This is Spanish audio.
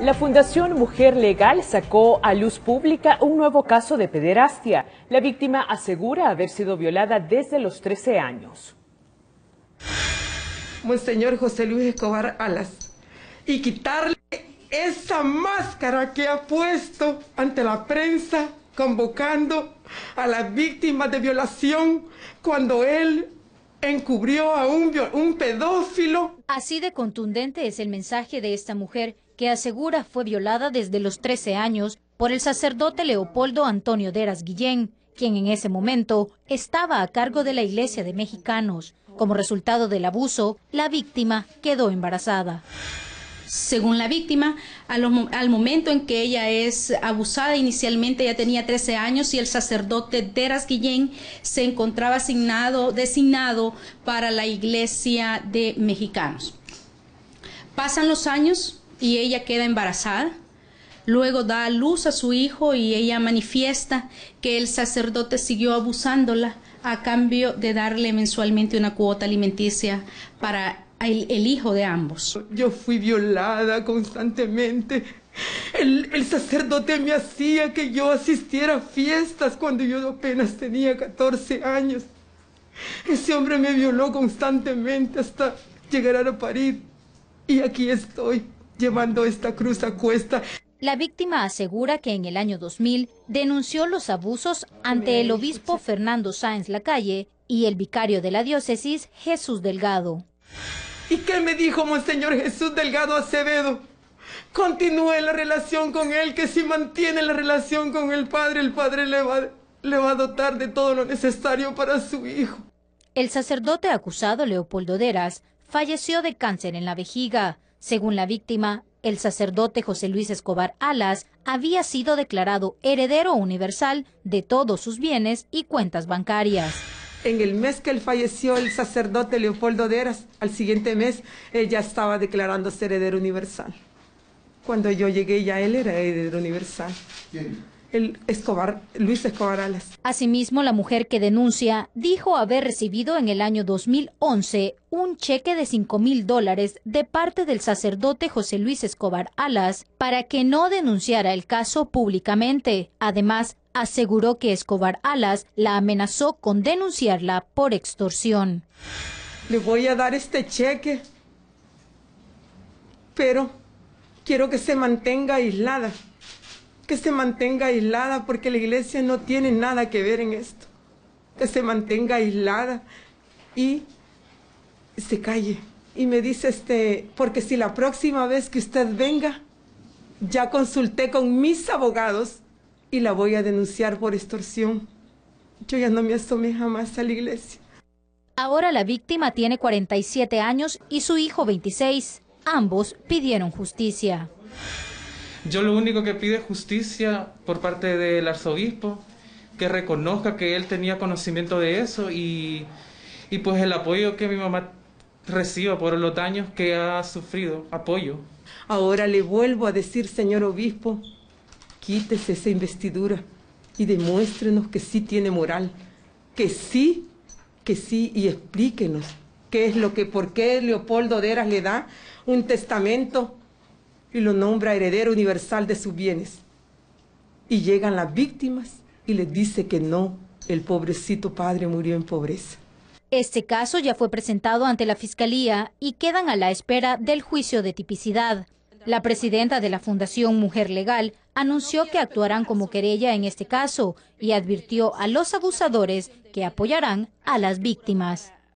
La Fundación Mujer Legal sacó a luz pública un nuevo caso de pederastia. La víctima asegura haber sido violada desde los 13 años. Monseñor José Luis Escobar Alas, y quitarle esa máscara que ha puesto ante la prensa convocando a las víctimas de violación cuando él encubrió a un, un pedófilo. Así de contundente es el mensaje de esta mujer que asegura fue violada desde los 13 años por el sacerdote Leopoldo Antonio Deras Guillén, quien en ese momento estaba a cargo de la Iglesia de Mexicanos. Como resultado del abuso, la víctima quedó embarazada. Según la víctima, al, momento en que ella es abusada, inicialmente ya tenía 13 años y el sacerdote Deras Guillén se encontraba asignado, designado para la iglesia de mexicanos. Pasan los años, y ella queda embarazada. Luego da a luz a su hijo y ella manifiesta que el sacerdote siguió abusándola a cambio de darle mensualmente una cuota alimenticia para el, hijo de ambos. Yo fui violada constantemente. El, sacerdote me hacía que yo asistiera a fiestas cuando yo apenas tenía 14 años. Ese hombre me violó constantemente hasta llegar a París Y aquí estoy llevando esta cruz a cuesta. La víctima asegura que en el año 2000 denunció los abusos ante el obispo Fernando Sáenz Lacalle y el vicario de la diócesis Jesús Delgado. ¿Y qué me dijo Monseñor Jesús Delgado Acevedo? Continúe la relación con él, que si mantiene la relación con el padre, el padre le va, le va a dotar de todo lo necesario para su hijo. El sacerdote acusado, Leopoldo Deras, falleció de cáncer en la vejiga. Según la víctima, el sacerdote José Luis Escobar Alas había sido declarado heredero universal de todos sus bienes y cuentas bancarias. En el mes que él falleció, el sacerdote Leopoldo Deras, al siguiente mes, él ya estaba declarándose heredero universal. Cuando yo llegué ya él era heredero universal el Escobar, Luis Escobar Alas. Asimismo, la mujer que denuncia dijo haber recibido en el año 2011 un cheque de 5 mil dólares de parte del sacerdote José Luis Escobar Alas para que no denunciara el caso públicamente. Además, aseguró que Escobar Alas la amenazó con denunciarla por extorsión. Le voy a dar este cheque, pero quiero que se mantenga aislada que se mantenga aislada porque la iglesia no tiene nada que ver en esto. Que se mantenga aislada y se calle. Y me dice, este, porque si la próxima vez que usted venga, ya consulté con mis abogados y la voy a denunciar por extorsión. Yo ya no me asomé jamás a la iglesia. Ahora la víctima tiene 47 años y su hijo 26. Ambos pidieron justicia. Yo lo único que pido es justicia por parte del arzobispo, que reconozca que él tenía conocimiento de eso y, pues el apoyo que mi mamá reciba por los daños que ha sufrido, apoyo. Ahora le vuelvo a decir, señor obispo, quítese esa investidura y demuéstrenos que sí tiene moral, que sí, que sí, y explíquenos qué es lo que, por qué Leopoldo Deras le da un testamento y lo nombra heredero universal de sus bienes. Y llegan las víctimas y les dice que no, el pobrecito padre murió en pobreza. Este caso ya fue presentado ante la Fiscalía y quedan a la espera del juicio de tipicidad. La presidenta de la Fundación Mujer Legal anunció que actuarán como querella en este caso y advirtió a los abusadores que apoyarán a las víctimas.